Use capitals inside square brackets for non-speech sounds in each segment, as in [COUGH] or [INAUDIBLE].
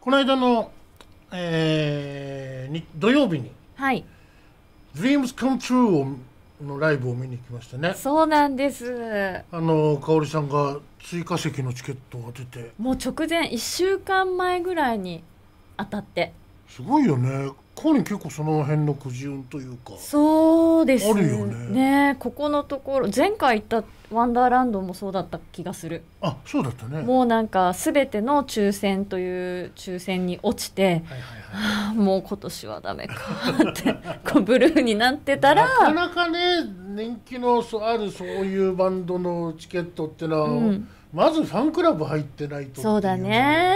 この間の、えー、土曜日に「はい、Dreams Come True」のライブを見に行きましたねそうなんですあの香織さんが追加席のチケットを当てて、もう直前1週間前ぐらいに当たってすごいよね香リ結構その辺のくじ運というかそうですね、ね、ここのところ前回行ったワンダーランドもそうだった気がするあそうだったねもうなんか全ての抽選という抽選に落ちて、はいはいはい、もう今年はダメかって [LAUGHS] こうブルーになってたらなかなかね人気のあるそういうバンドのチケットってのは、うん、まずファンクラブ入ってないとそうだね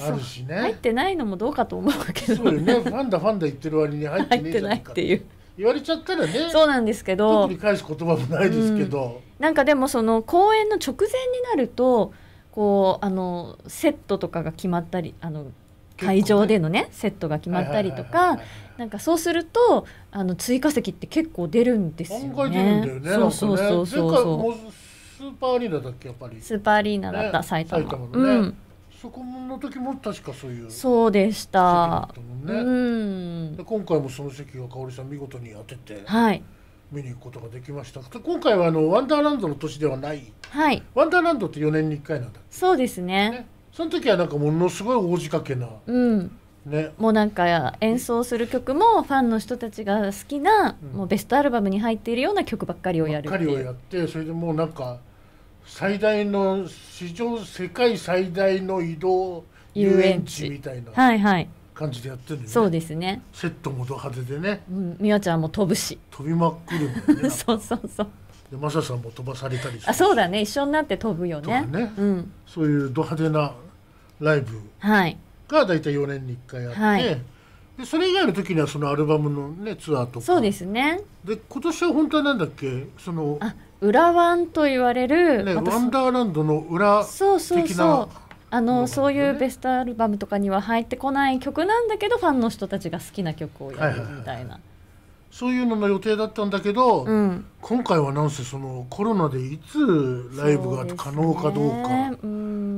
あるしね、入ってないのもどうかと思うけど、ね、そうよねファンだファンだ言ってる割に入ってないっていう言われちゃったらねそうなんですけど特に返す言葉もないですけど、うん、なんかでもその公演の直前になるとこうあのセットとかが決まったりあの会場でのね、ね、セットが決まったりとかなんかそうするとあの追加席って結構出るんですよね。よねそうそうそうそうそう。スーパーアリーナだっけやっぱり。スーパーアリーナだった、ね、埼玉。埼玉のね、うん。そこの時も確かそういうそうでした、ね、で今回もその席が香織さん見事に当ててはい見に行くことができました今回はあのワンダーランドの年ではない、はい、ワンダーランドって4年に1回なんだそうですね、ね、その時はなんかものすごい大仕掛けな、うんね、もうなんか演奏する曲もファンの人たちが好きな、うん、もうベストアルバムに入っているような曲ばっかりをやるばっかりをやってそれでもうなんか最大の史上世界最大の移動遊園地みたいな感じでやってる、ねはいはい、そうですねセットもド派手でね美和、ちゃんも飛ぶし飛びまくるんね [LAUGHS] そうそうそうでマサさんも飛ばされたりあそうだね一緒になって飛ぶよねね、うん、そういうド派手なライブが大体4年に1回あって、はい、でそれ以外の時にはそのアルバムの、ね、ツアーとかそうですねで今年は本当はなんだっけその裏ワンと言われる、ね、ワンダーランドの裏そうそうそうあの、ね、そういうベストアルバムとかには入ってこない曲なんだけどファンの人たちが好きな曲をやるみたいな、はいはいはい、そういうのの予定だったんだけど、うん、今回はなんせそのコロナでいつライブが可能かどうか、ね、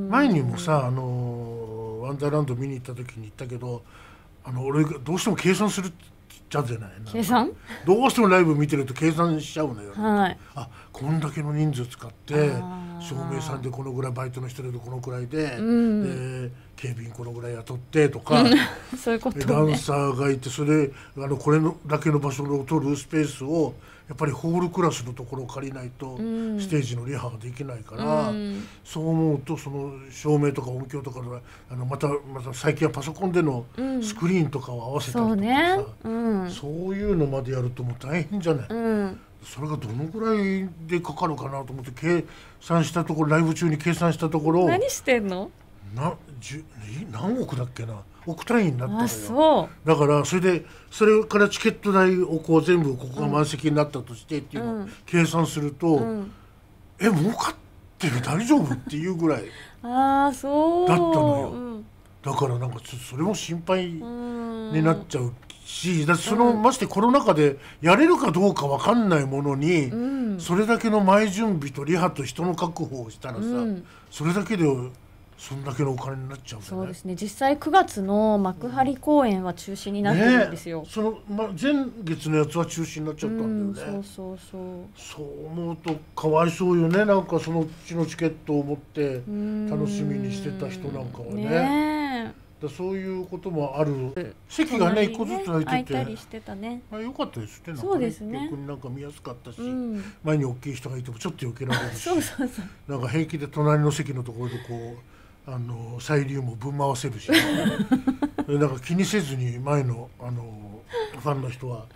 前にもさあのワンダーランド見に行った時に行ったけどあの俺どうしても計算するってちゃうじゃない計算どうしてもライブ見てると計算しちゃうのよ、はい、あこんだけの人数使って照明さんでこのぐらいバイトの人でこのくらいでうん、で警備員このぐらい雇ってとかそういうこと、ね、ダンサーがいてそれあのこれのだけの場所を取るスペースをやっぱりホールクラスのところを借りないとステージのリハができないから、うん、そう思うとその照明とか音響とかあのまたまた最近はパソコンでのスクリーンとかを合わせたりとかさ、うん、ねうん、そういうのまでやるともう大変じゃない。それがどのぐらいでかかるかなと思って計算したところライブ中に計算したところ何してんのなじ何億だっけな億単位になったのよだからそれでそれからチケット代をこう全部ここが満席になったとしてっていうのを計算すると、うんうん、え儲かってる大丈夫っていうぐらい [LAUGHS] あそうだったのよ、うん、だからなんかそれも心配になっちゃうしだその、ましてコロナ禍でやれるかどうか分かんないものに、それだけの前準備とリハと人の確保をしたらさ、それだけでそんだけのお金になっちゃう、ね、そうですね。実際9月の幕張公演は中止になってるんですよ。ね、そのま前月のやつは中止になっちゃったんだよね。うん、そうそうそう。そう思うとかわいそうよね。なんかそのうちのチケットを持って楽しみにしてた人なんかはね。ねだそういうこともある。席がね一個ずつ空いてて。りしてたね。あよかったですてね。そうですね。逆になんか見やすかったし、うん、前に大きい人がいてもちょっと余計なことし。[LAUGHS] そうそうそう。なんか平気で隣の席のところでこう。あの細流もぶん回せるし [LAUGHS] なんか気にせずに前のあのファンの人は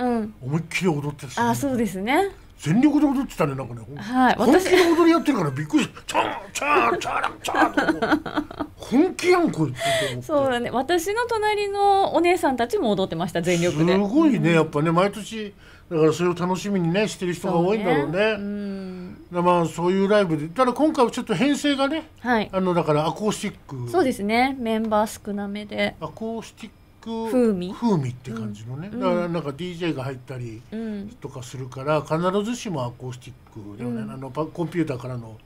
思いっきり踊ってたし、ね、あそうですね全力で踊ってたねなんかね、はい、本気で踊りやってるからびっくりしたチャンチャンチャンチャン本気やんこいつそうだね私の隣のお姉さんたちも踊ってました全力ですごいねやっぱね毎年だからそれを楽しみにねしてる人が多いんだろうね、ねうんまあそういうライブでただ今回はちょっと編成がね、はい、あのだからアコースティックそうですねメンバー少なめでアコースティック風味風味って感じのね、うん、だからなんか DJ が入ったりとかするから、必ずしもアコースティックではね、うん、あのコンピューターからの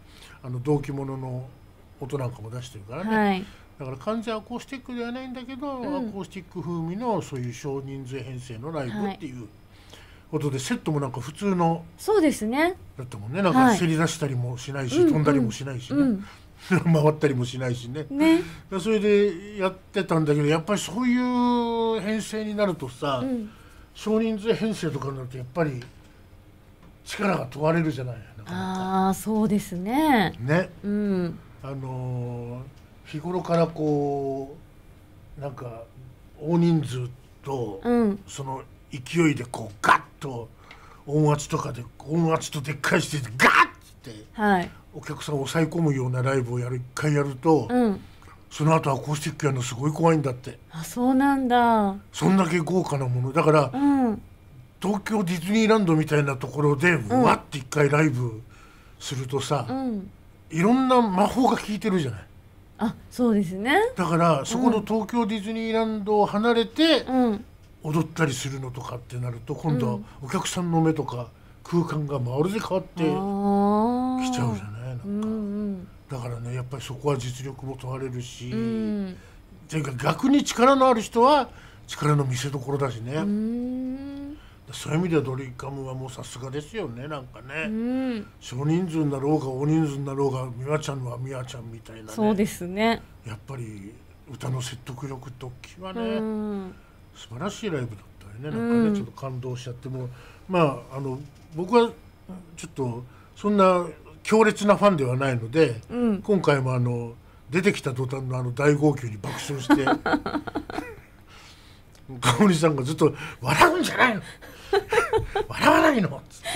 あの同期ものの音なんかも出してるからね、はい、だから完全アコースティックではないんだけど、うん、アコースティック風味のそういう少人数編成のライブっていう。はいことでセットもなんか普通のそうですねだったもんねなんかせり出したりもしないし、はい、飛んだりもしないしね、うんうん、[LAUGHS] 回ったりもしないしねねそれでやってたんだけどやっぱりそういう編成になるとさ、うん、少人数編成とかになるとやっぱり力が問われるじゃないなかなああそうですねね、うん、あのー、日頃からこうなんか大人数と、うん、その勢いでこうガッと音圧とかで音圧とでっかいしてージガッって、はい、お客さんを抑え込むようなライブをやる一回やると、うん、その後アコースティックやるのすごい怖いんだってあそうなんだそんだけ豪華なものだから、うん、東京ディズニーランドみたいなところでうわって一回ライブするとさ、うん、いろんな魔法が効いてるじゃない。あそうですねだからそこの東京ディズニーランドを離れて、うん、踊ったりするのとかってなると今度はお客さんの目とか空間がまるで変わってきちゃうじゃないなんか、うんうん、だからねやっぱりそこは実力も問われるし、うん、逆に力のある人は力の見せ所だしね、うん、そういう意味ではドリカムはもうさすがですよねなんかね、うん、少人数になろうが大人数になろうが美和ちゃんは美和ちゃんみたいな、ね、そうですねやっぱり歌の説得力ときはね、うん素晴らしいライブだったよねなんかね、ちょっと感動しちゃってもまああの僕はちょっとそんな強烈なファンではないので、うん、今回もあの出てきた途端のあの大号泣に爆笑してかおりさんがずっと「笑うんじゃないの [LAUGHS] 笑わないの!」っつって。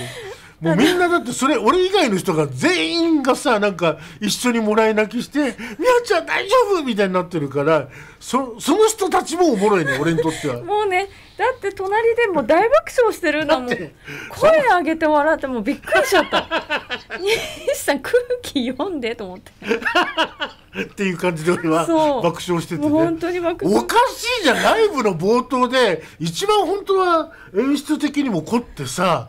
もうみんなだってそれ俺以外の人が全員がさなんか一緒にもらい泣きして「みやちゃん大丈夫!」みたいになってるからそその人たちもおもろいね俺にとっては。もうねだって隣でも大爆笑してるんだもん声上げて笑ってもうびっくりしちゃった西さん空気読んでと思って [LAUGHS] っていう感じで俺は爆笑してて、ね、本当に爆笑おかしいじゃんライブの冒頭で一番本当は演出的にも凝ってさ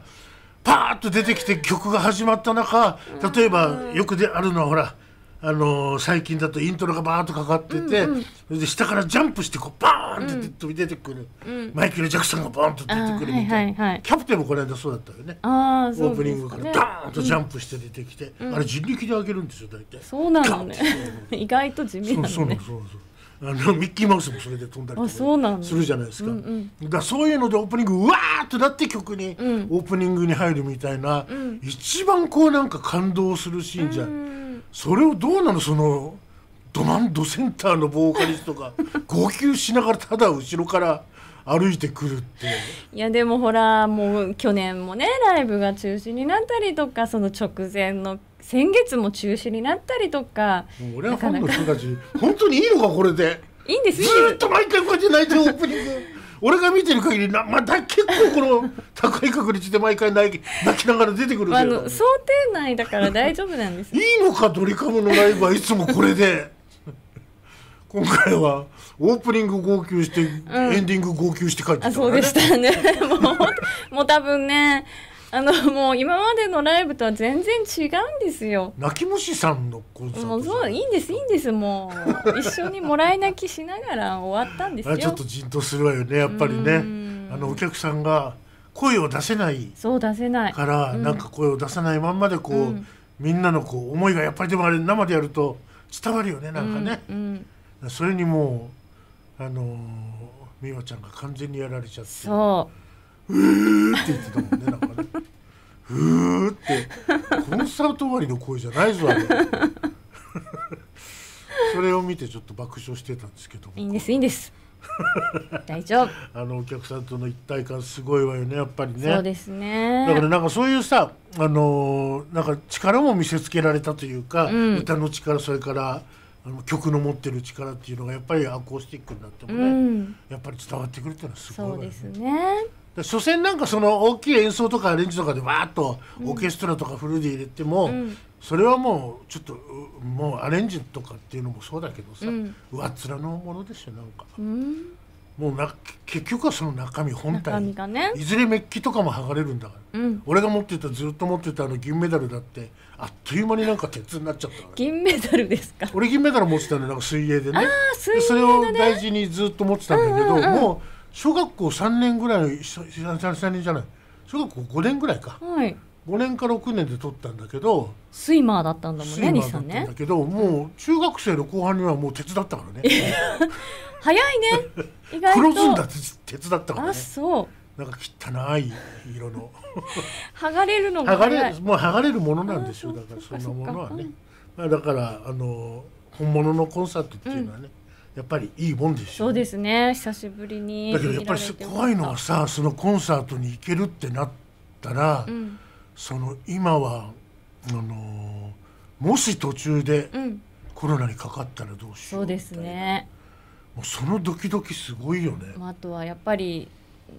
パーッと出てきて曲が始まった中例えばよくであるのはほらあのー、最近だとイントロがバーッとかかってて、うんうん、で下からジャンプしてこうバーンって飛び出てくる、うん、マイケル・ジャクソンがバーンと出てくるみたいな、はいはいはい、キャプテンもこの間そうだったよねオープニングからダーンとジャンプして出てきて、うん、あれ人力で上げるんですよ大体そうなのね [LAUGHS] 意外と地味なねそうそうそうそうあのミッキーマウスもそれで飛んだりとかするじゃないですか,、だそういうのでオープニングうわーってなって曲に、オープニングに入るみたいな、一番こうなんか感動するシーンじゃん、それをどうなのそのドマンドセンターのボーカリストが号泣しながらただ後ろから。歩いてくるっていやでもほらもう去年もねライブが中止になったりとかその直前の先月も中止になったりとか俺はファンの人たち本当にいいのかこれでいいんですずっと毎回こうやって泣いてるオープニング俺が見てる限りな、まだ結構この [LAUGHS] 高い確率で毎回泣き泣きながら出てくるあの想定内だから大丈夫なんです、ね、いいのかドリカムのライブはいつもこれで [LAUGHS] 今回はオープニング号泣して、うん、エンディング号泣して帰ってきた、ね、そうでしたね [LAUGHS] もうもう多分ねあのもう今までのライブとは全然違うんですよ。泣き虫さんのコンサート。もうそういいんですいいんですもう一緒にもらい泣きしながら終わったんですよ。ちょっとじんとするわよねやっぱりね。あのお客さんが声を出せないそう出せないからなんか声を出さないまんまでこう、うん、みんなのこう思いがやっぱりでもあれ生でやると伝わるよねなんかね。うんうん、それにもあの美和ちゃんが完全にやられちゃってそううーって言ってたもんねなんかねうーってコンサート終わりの声じゃないぞあれ [LAUGHS] それを見てちょっと爆笑してたんですけどいいんですいいんです大丈夫あのお客さんとの一体感すごいわよねやっぱりねそうですねだからなんかそういうさあのーなんか力も見せつけられたというか、うん歌の力それからあの曲の持ってる力っていうのがやっぱりアコースティックになってもね、うん、やっぱり伝わってくるっていうのはすごい、ね、そうですね所詮なんかその大きい演奏とかアレンジとかでわーっとオーケストラとかフルで入れても、それはもうちょっともうアレンジとかっていうのもそうだけどさ、う上っ面のものですよなんか。うんもうな結局はその中身本体身ね、いずれメッキとかも剥がれるんだから、うん、俺が持ってたずっと持ってたあの銀メダルだってあっという間になんか鉄になっちゃったから銀メダルですか俺銀メダル持ってたのなんか水泳でね、ね、それを大事にずっと持ってたんだけど、うんうんうん、もう小学校3年ぐらいの3年じゃない小学校5年ぐらいか、はい、5年か6年で取ったんだけどスイマーだったんだもんねスさマーだんけど、もう中学生の後半にはもう鉄だったからね早いね [LAUGHS] 意外と黒ずんだ鉄だったからねあそうなんか汚い色の [LAUGHS] 剥がれるのが剥がれもう剥がれるものなんですよだからそんなものはね、まあ、だからあの本物のコンサートっていうのはね、うん、やっぱりいいもんですよ、ね、そうですね久しぶりにだけどやっぱり怖いのはさそのコンサートに行けるってなったら、うん、その今はあのもし途中でコロナにかかったらどうしよう、うん、そうですねそのドキドキすごいよね、あ、とはやっぱり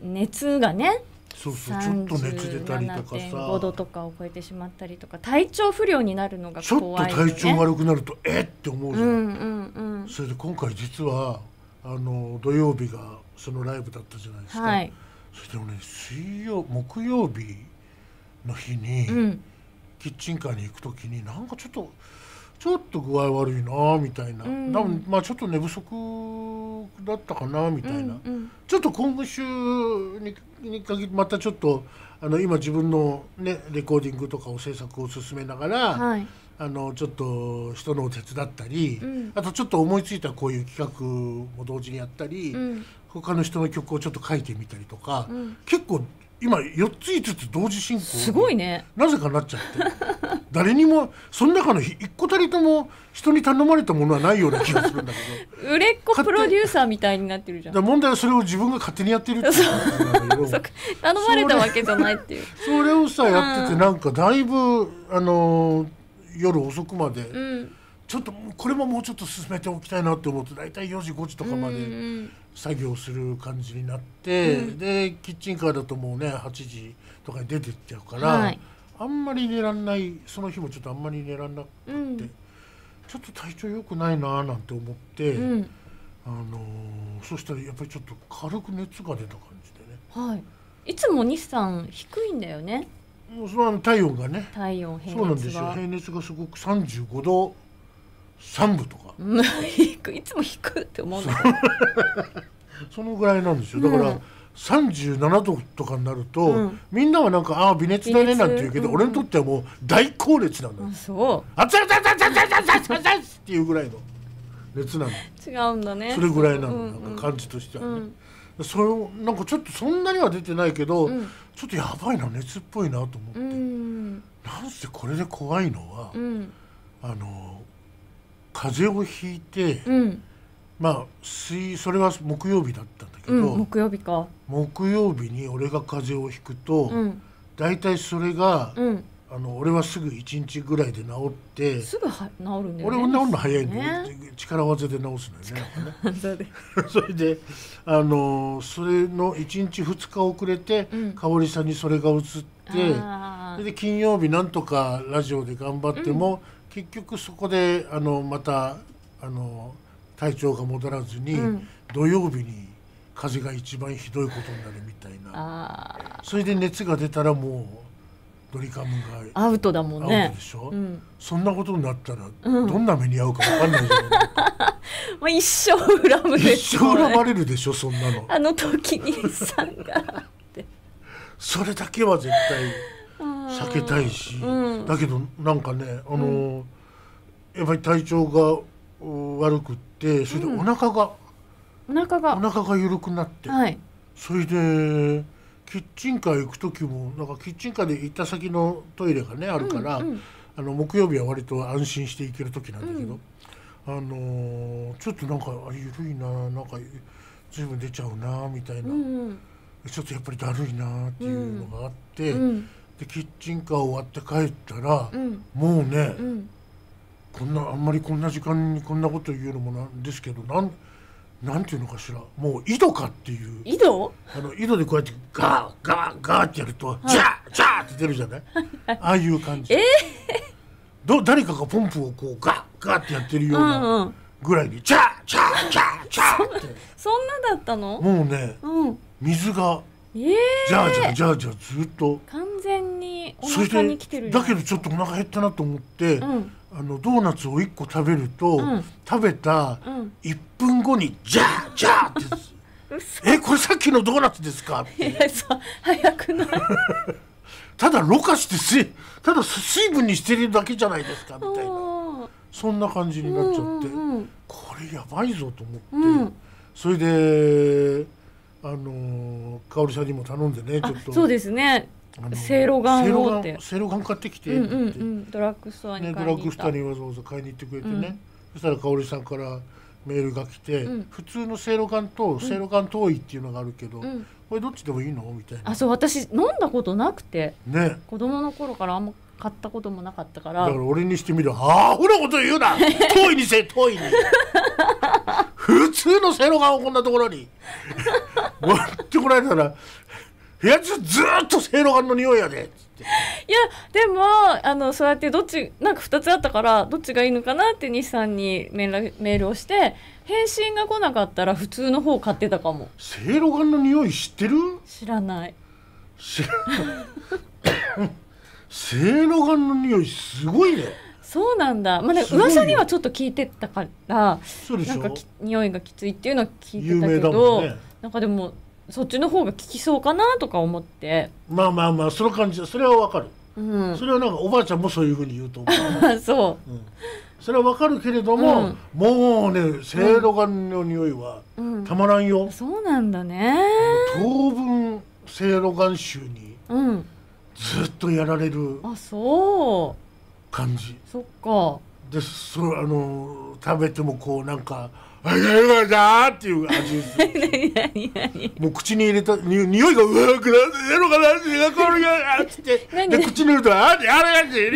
熱がねそうそうちょっと熱出たりとかさ5度とかを超えてしまったりとか体調不良になるのが怖い、ね、ちょっと体調悪くなるとえって思うじゃん,、うんうんうん、それで今回実はあの土曜日がそのライブだったじゃないですか、はい、それでもね水曜木曜日の日に、うん、キッチンカーに行く時になんかちょっと。ちょっと具合悪いなみたいな、うん、多分まあちょっと寝不足だったかなみたいな、うんうん、ちょっと今週にに限てまたちょっとあの今自分の、ね、レコーディングとかを制作を進めながら、はい、あのちょっと人のお手伝ったり、うん、あとちょっと思いついたこういう企画も同時にやったり、うん、他の人の曲をちょっと書いてみたりとか、結構今四つ5つ同時進行すごいねなぜかなっちゃって [LAUGHS] 誰にもその中の一個たりとも人に頼まれたものはないような気がするんだけど [LAUGHS] 売れっ子プロデューサーみたいになってるじゃん問題はそれを自分が勝手にやってるっていう [LAUGHS] 頼まれたわけじゃないっていうそれをさやっててなんかだいぶあの夜遅くまで、うん、ちょっとこれももうちょっと進めておきたいなって思って大体4時5時とかまで。うんうん作業する感じになって、うん、でキッチンカーだともうね8時とかに出てっちゃうから、はい、あんまり寝らんないその日もちょっとあんまり寝らんなくて、うん、ちょっと体調良くないなーなんて思って、うん、あのー、そしたらやっぱりちょっと軽く熱が出た感じでね。はい、いつも西さん低いんだよね。もうその体温がね。体温平熱が。そうなんですよ。平熱がすごく三十五度3部とか [LAUGHS] いつも引くって思うだ [LAUGHS] そのぐらいなんですよだから、うん37度とかになると、うん、みんなはなんかああ微熱だねなんて言うけど、うん、俺にとってはもう大高熱なんだそう熱い熱い熱い熱い熱い熱いっていうぐらいの熱なの違うんだねそれぐらいなの、うんなんか感じとしてはね、うん、それなんかちょっとそんなには出てないけど、うん、ちょっとやばいな熱っぽいなと思って、うん、なんせこれで怖いのは、あの風邪をひいて、うん、まあ水それは木曜日だったんだけど、うん、木曜日か木曜日に俺が風邪をひくと、大体、それが、あの俺はすぐ1日ぐらいで治ってすぐは治るんだよ、ね、俺は治るの早いんだよ、ね、力技で治すのよね [LAUGHS] それであのそれの1日2日遅れて、うん、香織さんにそれが移ってで金曜日なんとかラジオで頑張っても、うん結局そこであのまたあの体調が戻らずに、うん、土曜日に風が一番ひどいことになるみたいなそれで熱が出たらもうドリカムがアウトだもんねでしょ、うん、そんなことになったら、どんな目に遭うか分かんないじゃないですか。[LAUGHS] まあ一生恨む、ね、一生恨まれるでしょそんなのあの時にさんがそれだけは絶対避けたいし、うん、だけどなんかねあの、うん、やっぱり体調が悪くってそれでお腹が、うん、お腹がお腹が緩くなって、はい、それでキッチンカー行く時もなんかキッチンカーで行った先のトイレがねあるから、うんうん、あの木曜日は割と安心して行ける時なんだけど、うん、あのちょっとなんか緩いななんか随分出ちゃうなみたいな、うんうん、ちょっとやっぱりだるいなっていうのがあって。うんでキッチンカー終わって帰ったら、うん、もうね、うん、こんなあんまりこんな時間にこんなこと言うのもなんですけどなんなんていうのかしらもう井戸かっていう井戸あの井戸でこうやってガーガーガーってやると、はい、ジャージャーって出るじゃないああいう感じ、えー、ど誰かがポンプをこうガーガーってやってるようなぐらいにジャージャージャージャーってそんなだったのもうね、うん、水がえー、じゃあじゃあじゃあじゃあずっと完全にお腹に来てるだけどちょっとお腹減ったなと思って、うん、あのドーナツを1個食べると、うん、食べた1分後に「じゃあじゃあ!」って「えこれさっきのドーナツですか?」っていやそう早くない [LAUGHS] ただろ過してすただ水分にしてるだけじゃないですかみたいなそんな感じになっちゃって、うんうんうん、これやばいぞと思って、うん、それであの香織さんにも頼んでねちょっとそうですねせいろがんをせいろがん買ってきてドラッグストアにね、ドラッグストアにわざわざ買いに行ってくれてね、うん、そしたら香織さんからメールが来て、うん、普通のせいろがんとせいろがん遠いっていうのがあるけど、うん、これどっちでもいいのみたいなあそう私飲んだことなくて、ね、子供の頃からあんま買ったこともなかったからだから俺にしてみるああほなこと言うな遠いにせ遠いに [LAUGHS] 普通のせいろがんをこんなところに割ってこられたら部屋中ずっとせいろがんの匂いやでいやでもあのそうやってどっちなんか2つあったからどっちがいいのかなって西さんにメールをして返信が来なかったら普通の方買ってたかもせいろがんの匂い知ってる知らない知らなせいろがんの匂いすごいねそうなんだまあね噂にはちょっと聞いてたからなんか匂いがきついっていうのは聞いてたけど、ね、なんかでもそっちの方が効きそうかなとか思ってまあまあまあその感じそれはわかる、うん、それはなんかおばあちゃんもそういうふうに言うと思う [LAUGHS] そう、うん、それはわかるけれども、うん、もうねせいろがんの匂いはたまらんよ、そうなんだね当分せいろがん臭にずっとやられるあそう感じそっかでそれあの食べてもこうなんかあがるだっていう味です [LAUGHS] もう口に入れたに匂いがうわくなってのかなって香りがあっつってで口に入れるとあれあれ入って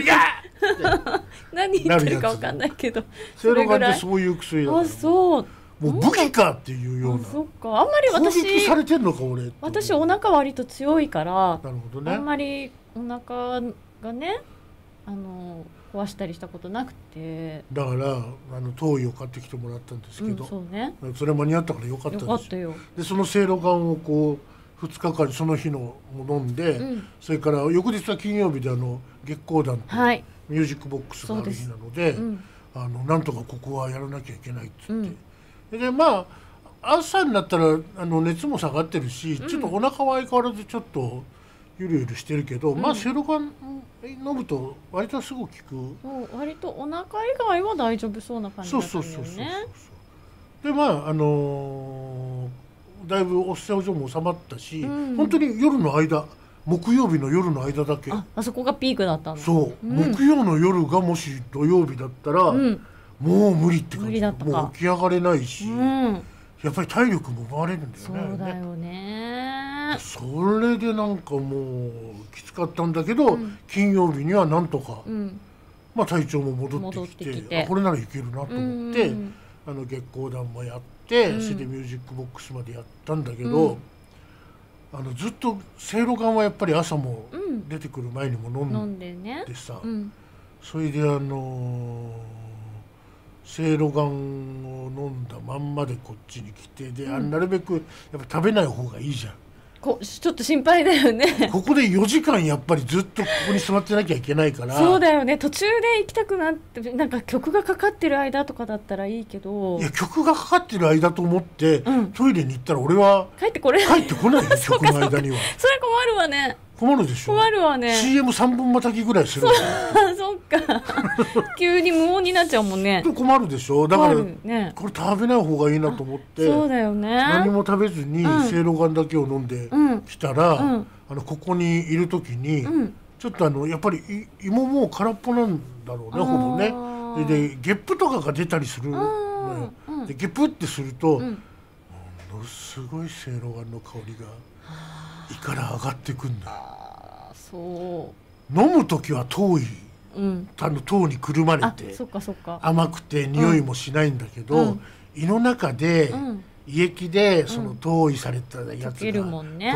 [LAUGHS] 何言ってるか分かんないけどそれがそういう薬だあそうもう武器かっていうような。そっか、あんまり私。されてんのか、俺。私、お腹割と強いから。なるほどね。あんまり、お腹がね。あの壊したりしたことなくてだからあの灯油を買ってきてもらったんですけど、うん、そうね、それ間に合ったからよかったですでそのせいろがをこう2日間その日のも飲んで、うん、それから翌日は金曜日であの月光団とミュージックボックスがある日なのででうん、あのなんとかここはやらなきゃいけないっつって、でまあ朝になったらあの熱も下がってるし、ちょっとお腹は相変わらずちょっとゆるゆるしてるけど、まあセロガン飲むと割とすぐ効く、うん、割とお腹以外は大丈夫そうな感じそうそうそうそうでまああのー、だいぶおっしゃる状も収まったし、うん、本当に夜の間木曜日の夜の間だけあそこがピークだったのそう、うん、木曜の夜がもし土曜日だったら、うん、もう無理って感じもう起き上がれないし、うん、やっぱり体力も奪われるんだよねそうだよねそれでなんかもうきつかったんだけど、うん、金曜日にはなんとか、うん、まあ、体調も戻ってきててあこれならいけるなと思って、うん、あの月光団もやって、それでミュージックボックスまでやったんだけど、あのずっとせいろがんはやっぱり朝も出てくる前にも飲んでさ、それであのーせいろがんを飲んだまんまでこっちに来てで、あなるべくやっぱ食べない方がいいじゃんこちょっと心配だよねここで4時間やっぱりずっとここに座ってなきゃいけないからそうだよね途中で行きたくなってなんか曲がかかってる間とかだったらいいけどいや曲がかかってる間と思って、うん、トイレに行ったら俺は帰ってこれ帰ってこない、ね、[LAUGHS] 曲の間にはそれ困るわね困るでしょ困るわね CM3 分またぎぐらいする [LAUGHS] そっか [LAUGHS] 急に無音になっちゃうもんね困るでしょだから、ね、これ食べない方がいいなと思ってそうだよね何も食べずにせいろがんだけを飲んできたら、うんあのここにいる時に、うん、ちょっとあのやっぱり芋もも空っぽなんだろうねほぼねででゲップとかが出たりするのよでゲップってすると、ものすごいせいろがんの香りが。胃から上がってくんだそう飲む時は遠い、うん、あの糖にくるまれてそっかそっか甘くて匂いもしないんだけど、うん、胃の中で、うん、胃液でその投いされたやつが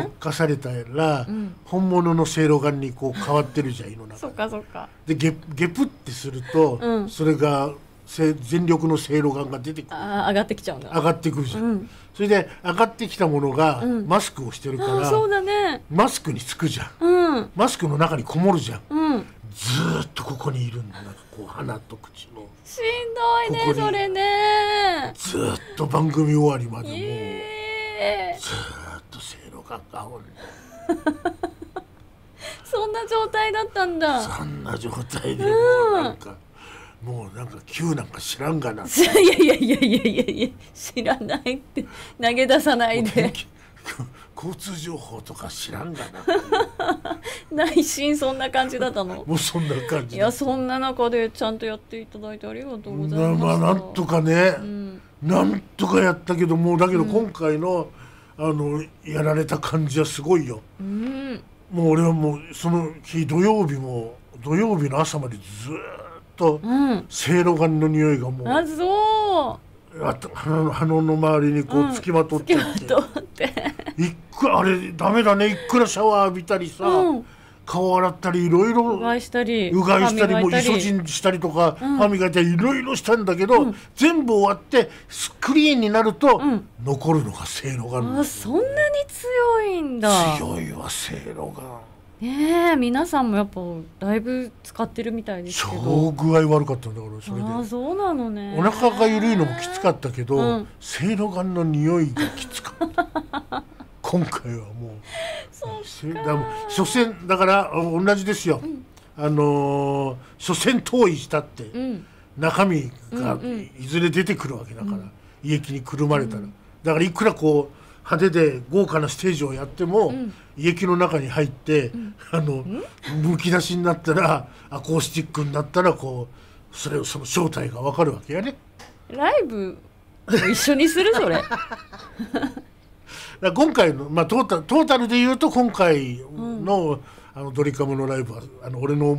特化されたら、本物のせいろがんにこう変わってるじゃん胃の中でそっかそっかでゲゲプってすると、それが全力のせいろがんが出てくるあ上がってきちゃうんだ上がってくるじゃん、うん、それで上がってきたものがマスクをしてるから、うん、そうだね、マスクにつくじゃん、うん、マスクの中にこもるじゃん、うん、ずっとここにいるんだなんかこう鼻と口のしんどいねそれねずっと番組終わりまでもう、えー、ずっとせいろがんがおる [LAUGHS] そんな状態だったんだそんな状態でもうなんか、うんもうなんか Q なんか知らんがな [LAUGHS] いやいやいやいやいやいや知らないって投げ出さないで交通情報とか知らんがな [LAUGHS] 内心そんな感じだったの [LAUGHS] もうそんな感じいやそんな中でちゃんとやっていただいてありがとうございますまあなんとかね、うん、なんとかやったけどもうだけど今回の、うん、あのやられた感じはすごいよ、うん、もう俺はもうその日土曜日も土曜日の朝までずっととせいろがんの匂いがもう、うん、あそうあ鼻鼻の周りにこうつきまとっちってうん、っていっくあれダメだねいくらシャワー浴びたりさ、うん、顔洗ったりいろいろうがいしたりうがいしたりもうイソジンしたりとか、歯磨いたりいろいろしたんだけど、全部終わってスクリーンになると、残るのがせいろがんあそんなに強いんだ強いわせいろがんねえ皆さんもやっぱだいぶ使ってるみたいですけど超具合悪かったんだからそれであそうなのねお腹が緩いのもきつかったけど、せいろのがんの匂いがきつかった [LAUGHS] 今回はもうそかだも所詮だから同じですよ、うん、あのー、所詮投医したって、うん、中身がいずれ出てくるわけだから、うん胃液にくるまれたら、だからいくらこう派手で豪華なステージをやっても、うん、胃液の中に入って、うん、あの、むき出しになったらアコースティックになったらこうそれその正体が分かるわけやね。ライブ一緒にするそれ [LAUGHS] 今回の、まあ、トータルトータルで言うと今回のうん、あのドリカムのライブはあの俺の思い